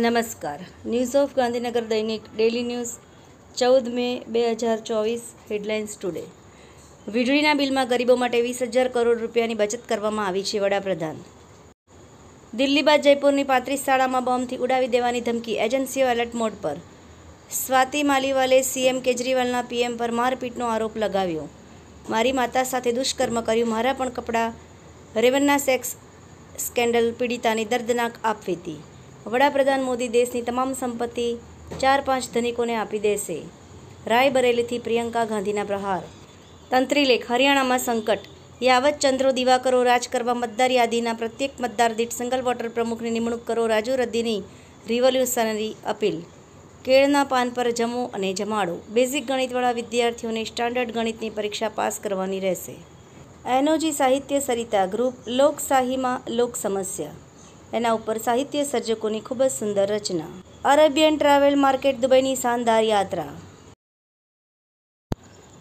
નમસ્કાર news of Gandhinagar દૈનિક daily news ચૌદ મે બે હજાર ચોવીસ હેડલાઇન્સ ટુડે વીજળીના બિલમાં ગરીબો માટે વીસ હજાર કરોડ રૂપિયાની બચત કરવામાં આવી છે વડાપ્રધાન દિલ્હી બાદ જયપુરની પાંત્રીસ શાળામાં બોમ્બથી ઉડાવી દેવાની ધમકી એજન્સીઓ એલર્ટ મોડ પર સ્વાતિ માલીવાલે સીએમ કેજરીવાલના પીએમ પર મારપીટનો આરોપ લગાવ્યો મારી માતા સાથે દુષ્કર્મ કર્યું મારા પણ કપડાં રેવન્ના સેક્સ સ્કેન્ડલ પીડિતાની દર્દનાક આપવી હતી વડાપ્રધાન મોદી દેશની તમામ સંપત્તિ ચાર પાંચ ધનિકોને આપી દેશે રાયબરેલીથી પ્રિયંકા ગાંધીના પ્રહાર તંત્રીલેખ હરિયાણામાં સંકટ યાવત ચંદ્રો દિવાકરો રાજ કરવા મતદાર યાદીના પ્રત્યેક મતદાર દીઠ સિંગલ વોટર પ્રમુખની નિમણૂક કરો રાજુ રદ્દીની રિવોલ્યુશનરી અપીલ કેળના પાન પર જમો અને જમાડો બેઝિક ગણિતવાળા વિદ્યાર્થીઓને સ્ટાન્ડર્ડ ગણિતની પરીક્ષા પાસ કરવાની રહેશે એનોજી સાહિત્ય સરિતા ગ્રુપ લોકશાહીમાં લોક સમસ્યા એના ઉપર સાહિત્ય સર્જકોની ખૂબ જ સુંદર રચના અરેબિયન ટ્રાવેલ માર્કેટ દુબઈની શાનદાર યાત્રા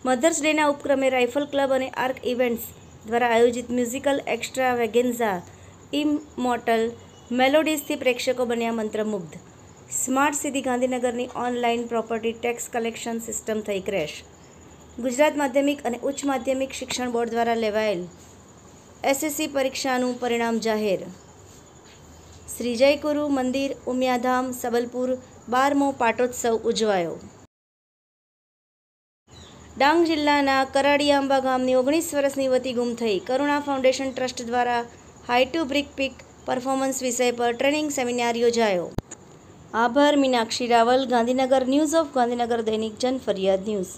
મધર્સ ડેના ઉપક્રમે રાઇફલ ક્લબ અને આર્ક ઇવેન્ટ્સ દ્વારા આયોજિત મ્યુઝિકલ એક્સ્ટ્રા વેગેન્ઝા ઇમોટલ મેલોડીઝથી પ્રેક્ષકો બન્યા મંત્રમુગ્ધ સ્માર્ટ સિટી ગાંધીનગરની online property tax collection system થઈ ક્રેશ ગુજરાત માધ્યમિક અને ઉચ્ચ માધ્યમિક શિક્ષણ બોર્ડ દ્વારા લેવાયેલ એસએસસી પરીક્ષાનું પરિણામ જાહેર શ્રી જયગુરુ મંદિર ઉમિયાધામ સબલપુર બારમો પાટોત્સવ ઉજવાયો ડાંગ જિલ્લાના કરાડીયાંબા ગામની ઓગણીસ વર્ષની વતી ગુમ થઈ કરુણા ફાઉન્ડેશન ટ્રસ્ટ દ્વારા high to brick peak performance વિષય પર ટ્રેનિંગ સેમિનાર યોજાયો આભાર મીનાક્ષી રાવલ ગાંધીનગર ન્યૂઝ ઓફ ગાંધીનગર દૈનિક જનફરિયાદ ન્યૂઝ